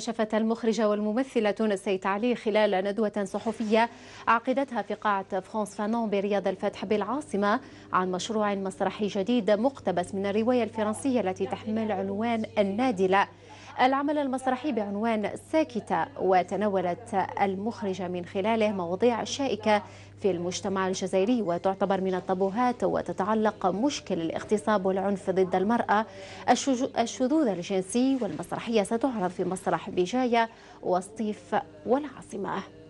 كشفت المخرجة والممثلة تونس علي خلال ندوة صحفية عقدتها في قاعة فرانس فانون برياض الفتح بالعاصمة عن مشروع مسرحي جديد مقتبس من الرواية الفرنسية التي تحمل عنوان النادلة العمل المسرحي بعنوان ساكتة وتناولت المخرجة من خلاله مواضيع شائكة في المجتمع الجزائري وتعتبر من الطبوهات وتتعلق مشكل الاغتصاب والعنف ضد المرأة الشذوذ الجنسي والمسرحية ستعرض في مسرح بجاية والصيف والعاصمة